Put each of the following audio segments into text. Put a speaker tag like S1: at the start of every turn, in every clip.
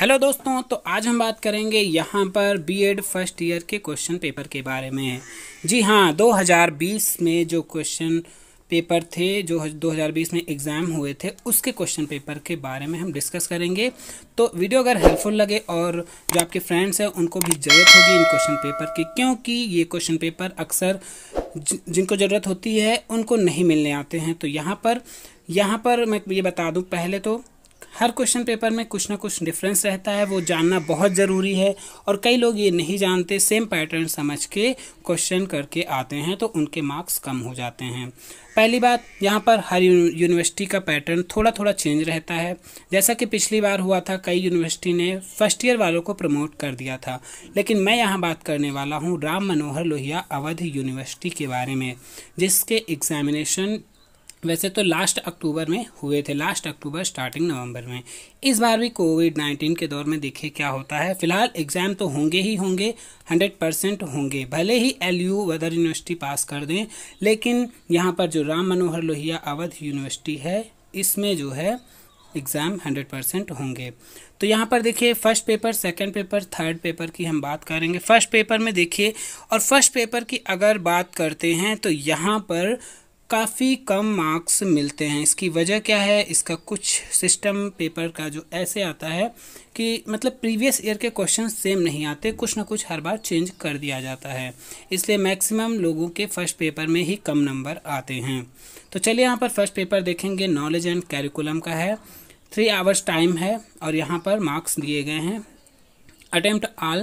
S1: Hello दोस्तों तो आज हम बात करेंगे यहाँ पर बीएड फर्स्ट ईयर के क्वेश्चन पेपर के बारे में जी हाँ 2020 में जो क्वेश्चन पेपर थे जो 2020 में एग्ज़ाम हुए थे उसके क्वेश्चन पेपर के बारे में हम डिस्कस करेंगे तो वीडियो अगर हेल्पफुल लगे और जो आपके फ्रेंड्स हैं उनको भी ज़रूरत होगी इन क्वेश्चन पेपर की क्योंकि ये क्वेश्चन पेपर अक्सर जिनको ज़रूरत होती है उनको नहीं मिलने आते हैं तो यहाँ पर यहाँ पर मैं ये बता दूँ पहले तो हर क्वेश्चन पेपर में कुछ ना कुछ डिफरेंस रहता है वो जानना बहुत ज़रूरी है और कई लोग ये नहीं जानते सेम पैटर्न समझ के क्वेश्चन करके आते हैं तो उनके मार्क्स कम हो जाते हैं पहली बात यहाँ पर हर यूनिवर्सिटी का पैटर्न थोड़ा थोड़ा चेंज रहता है जैसा कि पिछली बार हुआ था कई यूनिवर्सिटी ने फर्स्ट ईयर वालों को प्रमोट कर दिया था लेकिन मैं यहाँ बात करने वाला हूँ राम मनोहर लोहिया अवध यूनिवर्सिटी के बारे में जिसके एग्जामिनेशन वैसे तो लास्ट अक्टूबर में हुए थे लास्ट अक्टूबर स्टार्टिंग नवंबर में इस बार भी कोविड नाइन्टीन के दौर में देखिए क्या होता है फिलहाल एग्ज़ाम तो होंगे ही होंगे हंड्रेड परसेंट होंगे भले ही एल यू वदर यूनिवर्सिटी पास कर दें लेकिन यहाँ पर जो राम मनोहर लोहिया अवध यूनिवर्सिटी है इसमें जो है एग्ज़ाम हंड्रेड परसेंट होंगे तो यहाँ पर देखिए first paper second paper third paper की हम बात करेंगे फर्स्ट पेपर में देखिए और फर्स्ट पेपर की अगर बात करते हैं तो यहाँ पर काफ़ी कम मार्क्स मिलते हैं इसकी वजह क्या है इसका कुछ सिस्टम पेपर का जो ऐसे आता है कि मतलब प्रीवियस ईयर के क्वेश्चन सेम नहीं आते कुछ ना कुछ हर बार चेंज कर दिया जाता है इसलिए मैक्सिमम लोगों के फर्स्ट पेपर में ही कम नंबर आते हैं तो चलिए यहाँ पर फर्स्ट पेपर देखेंगे नॉलेज एंड कैरिकुलम का है थ्री आवर्स टाइम है और यहाँ पर मार्क्स दिए गए हैं अटैम्प्ट आल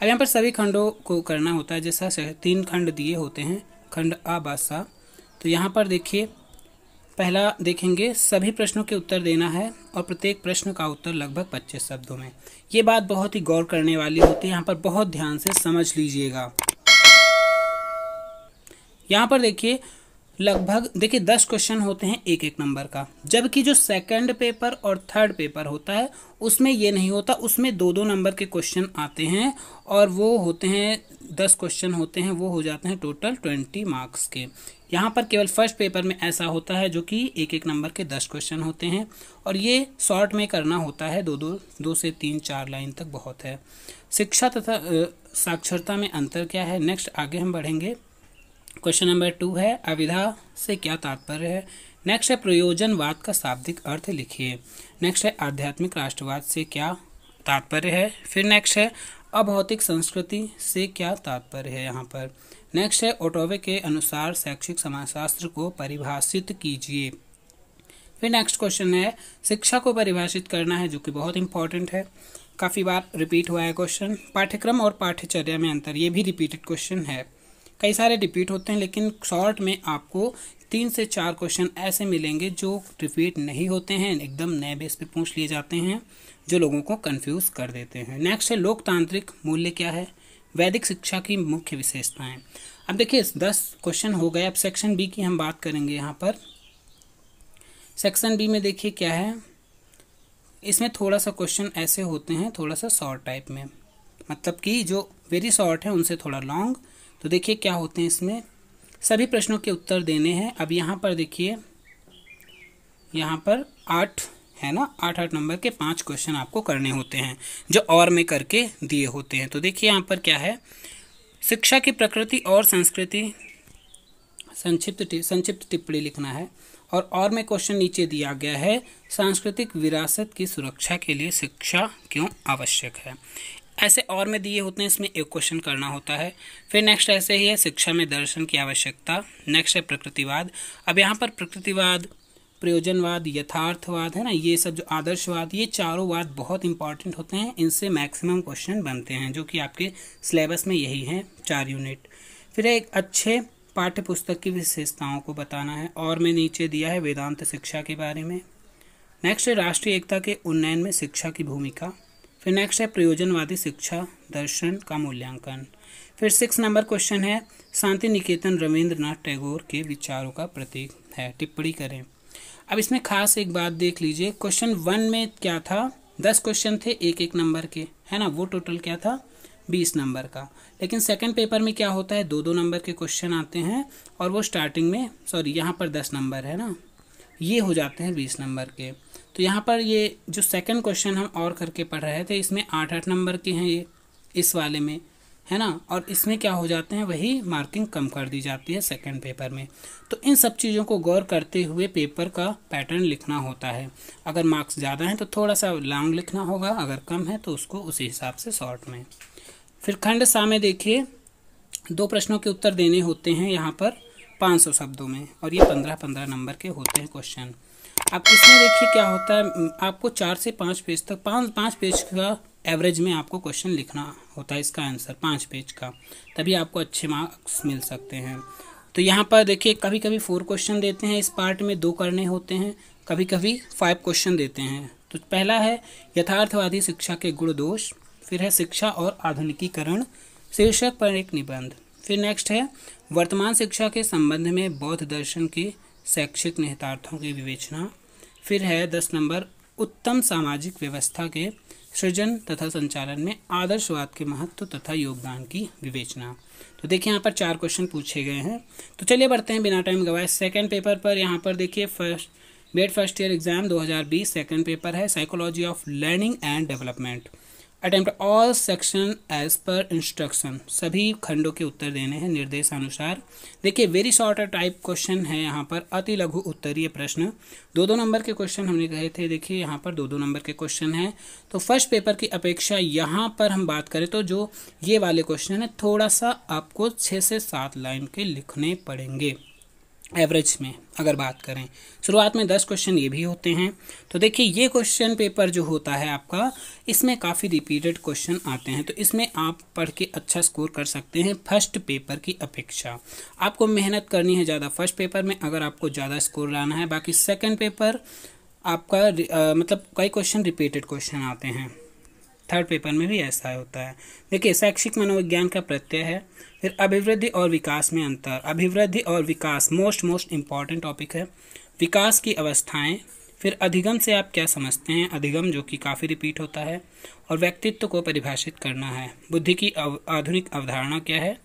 S1: अब यहाँ पर सभी खंडों को करना होता है जैसा तीन खंड दिए होते हैं खंड आ बादशाह तो यहाँ पर देखिए पहला देखेंगे सभी प्रश्नों के उत्तर देना है और प्रत्येक प्रश्न का उत्तर लगभग पच्चीस शब्दों में ये बात बहुत ही गौर करने वाली होती है यहाँ पर बहुत ध्यान से समझ लीजिएगा यहाँ पर देखिए लगभग देखिए दस क्वेश्चन होते हैं एक एक नंबर का जबकि जो सेकंड पेपर और थर्ड पेपर होता है उसमें ये नहीं होता उसमें दो दो नंबर के क्वेश्चन आते हैं और वो होते हैं दस क्वेश्चन होते हैं वो हो जाते हैं टोटल ट्वेंटी मार्क्स के यहाँ पर केवल फर्स्ट पेपर में ऐसा होता है जो कि एक एक नंबर के दस क्वेश्चन होते हैं और ये शॉर्ट में करना होता है दो दो दो से तीन चार लाइन तक बहुत है शिक्षा तथा साक्षरता में अंतर क्या है नेक्स्ट आगे हम बढ़ेंगे क्वेश्चन नंबर टू है अविधा से क्या तात्पर्य है नेक्स्ट है प्रयोजनवाद का शाब्दिक अर्थ लिखिए नेक्स्ट है आध्यात्मिक राष्ट्रवाद से क्या तात्पर्य है फिर नेक्स्ट है अभौतिक संस्कृति से क्या तात्पर्य है यहाँ पर नेक्स्ट है ओटोवे के अनुसार शैक्षिक समाजशास्त्र को परिभाषित कीजिए फिर नेक्स्ट क्वेश्चन है शिक्षा को परिभाषित करना है जो कि बहुत इंपॉर्टेंट है काफ़ी बार रिपीट हुआ है क्वेश्चन पाठ्यक्रम और पाठ्यचर्या में अंतर ये भी रिपीटेड क्वेश्चन है कई सारे रिपीट होते हैं लेकिन शॉर्ट में आपको तीन से चार क्वेश्चन ऐसे मिलेंगे जो रिपीट नहीं होते हैं एकदम नए बेस पे पूछ लिए जाते हैं जो लोगों को कंफ्यूज कर देते हैं नेक्स्ट है लोकतांत्रिक मूल्य क्या है वैदिक शिक्षा की मुख्य विशेषताएं अब देखिए दस क्वेश्चन हो गए अब सेक्शन बी की हम बात करेंगे यहाँ पर सेक्शन बी में देखिए क्या है इसमें थोड़ा सा क्वेश्चन ऐसे होते हैं थोड़ा सा शॉर्ट टाइप में मतलब कि जो वेरी शॉर्ट है उनसे थोड़ा लॉन्ग तो देखिए क्या होते हैं इसमें सभी प्रश्नों के उत्तर देने हैं अब यहाँ पर देखिए यहाँ पर आठ है ना आठ आठ नंबर के पांच क्वेश्चन आपको करने होते हैं जो और में करके दिए होते हैं तो देखिए यहाँ पर क्या है शिक्षा की प्रकृति और संस्कृति संक्षिप्त संक्षिप्त टिप्पणी लिखना है और और में क्वेश्चन नीचे दिया गया है सांस्कृतिक विरासत की सुरक्षा के लिए शिक्षा क्यों आवश्यक है ऐसे और में दिए होते हैं इसमें एक क्वेश्चन करना होता है फिर नेक्स्ट ऐसे ही है शिक्षा में दर्शन की आवश्यकता नेक्स्ट है प्रकृतिवाद अब यहाँ पर प्रकृतिवाद प्रयोजनवाद यथार्थवाद है ना ये सब जो आदर्शवाद ये चारों वाद बहुत इंपॉर्टेंट होते हैं इनसे मैक्सिमम क्वेश्चन बनते हैं जो कि आपके सिलेबस में यही हैं चार यूनिट फिर एक अच्छे पाठ्य पुस्तक की विशेषताओं को बताना है और मैं नीचे दिया है वेदांत शिक्षा के बारे में नेक्स्ट है राष्ट्रीय एकता के उन्नयन में शिक्षा की भूमिका फिर नेक्स्ट है प्रयोजनवादी शिक्षा दर्शन का मूल्यांकन फिर सिक्स नंबर क्वेश्चन है शांति निकेतन रविंद्रनाथ टैगोर के विचारों का प्रतीक है टिप्पणी करें अब इसमें खास एक बात देख लीजिए क्वेश्चन वन में क्या था दस क्वेश्चन थे एक एक नंबर के है ना वो टोटल क्या था बीस नंबर का लेकिन सेकंड पेपर में क्या होता है दो दो नंबर के क्वेश्चन आते हैं और वो स्टार्टिंग में सॉरी यहाँ पर दस नंबर है ना ये हो जाते हैं बीस नंबर के तो यहाँ पर ये जो सेकंड क्वेश्चन हम और करके पढ़ रहे थे इसमें आठ आठ नंबर के हैं ये इस वाले में है ना और इसमें क्या हो जाते हैं वही मार्किंग कम कर दी जाती है सेकंड पेपर में तो इन सब चीज़ों को गौर करते हुए पेपर का पैटर्न लिखना होता है अगर मार्क्स ज़्यादा हैं तो थोड़ा सा लॉन्ग लिखना होगा अगर कम है तो उसको उसी हिसाब से शॉर्ट में फिर खंड सा में देखिए दो प्रश्नों के उत्तर देने होते हैं यहाँ पर पाँच सौ शब्दों में और ये पंद्रह पंद्रह नंबर के होते हैं क्वेश्चन अब इसमें देखिए क्या होता है आपको चार से पाँच पेज तक पाँच पाँच पेज का एवरेज में आपको क्वेश्चन लिखना होता है इसका आंसर पाँच पेज का तभी आपको अच्छे मार्क्स मिल सकते हैं तो यहाँ पर देखिए कभी कभी फोर क्वेश्चन देते हैं इस पार्ट में दो करने होते हैं कभी कभी फाइव क्वेश्चन देते हैं तो पहला है यथार्थवादी शिक्षा के गुण दोष फिर है शिक्षा और आधुनिकीकरण शीर्षक पर एक निबंध फिर नेक्स्ट है वर्तमान शिक्षा के संबंध में बौद्ध दर्शन के शैक्षिक निहितार्थों की विवेचना फिर है दस नंबर उत्तम सामाजिक व्यवस्था के सृजन तथा संचालन में आदर्शवाद के महत्व तथा योगदान की विवेचना तो देखिए यहाँ पर चार क्वेश्चन पूछे गए हैं तो चलिए बढ़ते हैं बिना टाइम गवाए सेकंड पेपर पर यहाँ पर देखिए फर्स्ट मेड first year exam 2020 second paper है psychology of learning and development attempt all section as per instruction सभी खंडों के उत्तर देने हैं निर्देशानुसार देखिए वेरी शॉर्ट टाइप क्वेश्चन है यहाँ पर अति लघु उत्तरीय प्रश्न दो दो नंबर के क्वेश्चन हमने कहे थे देखिए यहाँ पर दो दो नंबर के क्वेश्चन हैं तो फर्स्ट पेपर की अपेक्षा यहाँ पर हम बात करें तो जो ये वाले क्वेश्चन है थोड़ा सा आपको छः से सात लाइन के लिखने पड़ेंगे एवरेज में अगर बात करें शुरुआत में दस क्वेश्चन ये भी होते हैं तो देखिए ये क्वेश्चन पेपर जो होता है आपका इसमें काफ़ी रिपीटेड क्वेश्चन आते हैं तो इसमें आप पढ़ के अच्छा स्कोर कर सकते हैं फर्स्ट पेपर की अपेक्षा आपको मेहनत करनी है ज़्यादा फर्स्ट पेपर में अगर आपको ज़्यादा स्कोर लाना है बाकी सेकेंड पेपर आपका आ, मतलब कई क्वेश्चन रिपीटेड क्वेश्चन आते हैं थर्ड पेपर में भी ऐसा होता है देखिए शैक्षिक मनोविज्ञान का प्रत्यय है फिर अभिवृद्धि और विकास में अंतर अभिवृद्धि और विकास मोस्ट मोस्ट इम्पॉर्टेंट टॉपिक है विकास की अवस्थाएं फिर अधिगम से आप क्या समझते हैं अधिगम जो कि काफ़ी रिपीट होता है और व्यक्तित्व को परिभाषित करना है बुद्धि की अव आधुनिक अवधारणा क्या है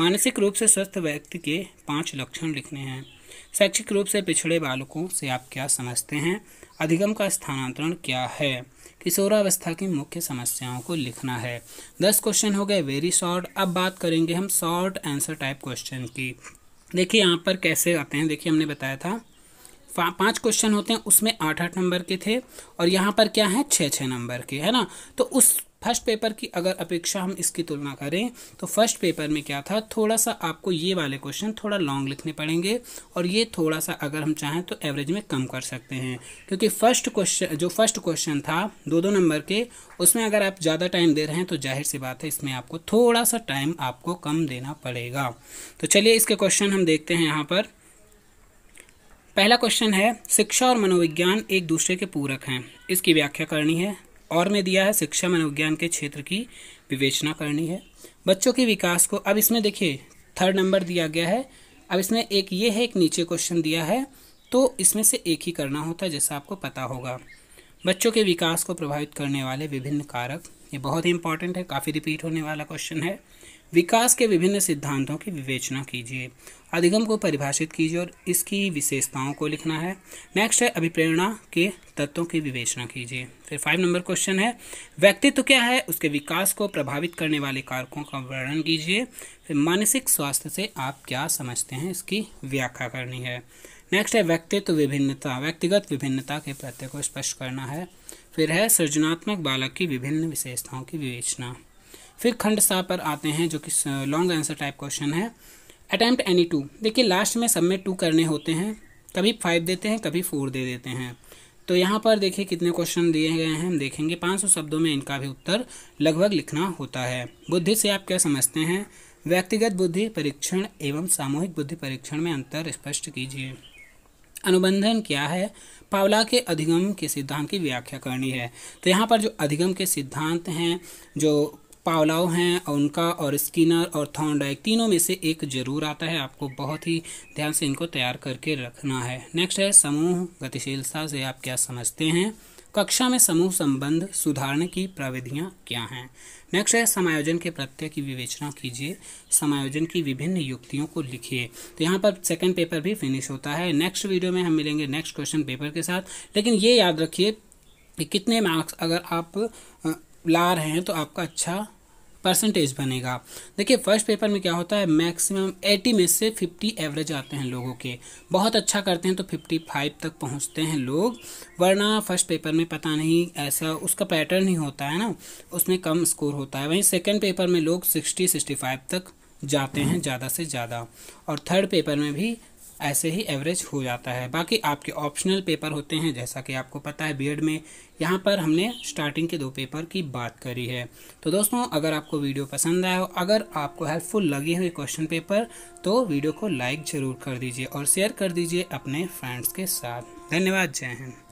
S1: मानसिक रूप से स्वस्थ व्यक्ति के पाँच लक्षण लिखने हैं शैक्षिक रूप से पिछड़े बालकों से आप क्या समझते हैं अधिगम का स्थानांतरण क्या है किशोरावस्था की मुख्य समस्याओं को लिखना है दस क्वेश्चन हो गए वेरी शॉर्ट अब बात करेंगे हम शॉर्ट आंसर टाइप क्वेश्चन की देखिए यहाँ पर कैसे आते हैं देखिए हमने बताया था पांच क्वेश्चन होते हैं उसमें आठ आठ नंबर के थे और यहाँ पर क्या है छः छः नंबर के है ना तो उस फर्स्ट पेपर की अगर अपेक्षा हम इसकी तुलना करें तो फर्स्ट पेपर में क्या था थोड़ा सा आपको ये वाले क्वेश्चन थोड़ा लॉन्ग लिखने पड़ेंगे और ये थोड़ा सा अगर हम चाहें तो एवरेज में कम कर सकते हैं क्योंकि फर्स्ट क्वेश्चन जो फर्स्ट क्वेश्चन था दो दो नंबर के उसमें अगर आप ज़्यादा टाइम दे रहे हैं तो जाहिर सी बात है इसमें आपको थोड़ा सा टाइम आपको कम देना पड़ेगा तो चलिए इसके क्वेश्चन हम देखते हैं यहाँ पर पहला क्वेश्चन है शिक्षा और मनोविज्ञान एक दूसरे के पूरक हैं इसकी व्याख्या करनी है और में दिया है शिक्षा मनोविज्ञान के क्षेत्र की विवेचना करनी है बच्चों के विकास को अब इसमें देखिए थर्ड नंबर दिया गया है अब इसमें एक ये है एक नीचे क्वेश्चन दिया है तो इसमें से एक ही करना होता है जैसा आपको पता होगा बच्चों के विकास को प्रभावित करने वाले विभिन्न कारक ये बहुत ही इंपॉर्टेंट है काफ़ी रिपीट होने वाला क्वेश्चन है विकास के विभिन्न सिद्धांतों की विवेचना कीजिए अधिगम को परिभाषित कीजिए और इसकी विशेषताओं को लिखना है नेक्स्ट है अभिप्रेरणा के तत्वों की विवेचना कीजिए फिर फाइव नंबर क्वेश्चन है व्यक्तित्व क्या है उसके विकास को प्रभावित करने वाले कारकों का वर्णन कीजिए फिर मानसिक स्वास्थ्य से आप क्या समझते हैं इसकी व्याख्या करनी है नेक्स्ट है व्यक्तित्व विभिन्नता व्यक्तिगत विभिन्नता के प्रत्यय को स्पष्ट करना है फिर है सृजनात्मक बालक की विभिन्न विशेषताओं की विवेचना फिर खंड सा पर आते हैं जो कि लॉन्ग आंसर टाइप क्वेश्चन है अटैम्प्ट एनी टू देखिए लास्ट में सब में टू करने होते हैं कभी फाइव देते हैं कभी फोर दे देते हैं तो यहाँ पर देखिए कितने क्वेश्चन दिए गए हैं हम देखेंगे पाँच सौ शब्दों में इनका भी उत्तर लगभग लिखना होता है बुद्धि से आप क्या समझते हैं व्यक्तिगत बुद्धि परीक्षण एवं सामूहिक बुद्धि परीक्षण में अंतर स्पष्ट कीजिए अनुबंधन क्या है पावला के अधिगम के सिद्धांत की व्याख्या करनी है तो यहाँ पर जो अधिगम के सिद्धांत हैं जो पावलाव हैं और उनका और स्किनर और थॉर्नडाइक तीनों में से एक जरूर आता है आपको बहुत ही ध्यान से इनको तैयार करके रखना है नेक्स्ट है समूह गतिशीलता से आप क्या समझते हैं कक्षा में समूह संबंध सुधारने की प्रविधियाँ क्या हैं नेक्स्ट है समायोजन के प्रत्यय की विवेचना कीजिए समायोजन की विभिन्न युक्तियों को लिखिए तो यहाँ पर सेकंड पेपर भी फिनिश होता है नेक्स्ट वीडियो में हम मिलेंगे नेक्स्ट क्वेश्चन पेपर के साथ लेकिन ये याद रखिए कि कितने मार्क्स अगर आप ला रहे हैं तो आपका अच्छा परसेंटेज बनेगा देखिए फर्स्ट पेपर में क्या होता है मैक्सिमम 80 में से 50 एवरेज आते हैं लोगों के बहुत अच्छा करते हैं तो 55 तक पहुंचते हैं लोग वरना फर्स्ट पेपर में पता नहीं ऐसा उसका पैटर्न ही होता है ना उसमें कम स्कोर होता है वहीं सेकेंड पेपर में लोग सिक्सटी सिक्सटी तक जाते हैं हम्म। ज़्यादा से ज़्यादा और थर्ड पेपर में भी ऐसे ही एवरेज हो जाता है बाकी आपके ऑप्शनल पेपर होते हैं जैसा कि आपको पता है बीएड में यहाँ पर हमने स्टार्टिंग के दो पेपर की बात करी है तो दोस्तों अगर आपको वीडियो पसंद आया हो अगर आपको हेल्पफुल लगे हुए क्वेश्चन पेपर तो वीडियो को लाइक ज़रूर कर दीजिए और शेयर कर दीजिए अपने फ्रेंड्स के साथ धन्यवाद जय हिंद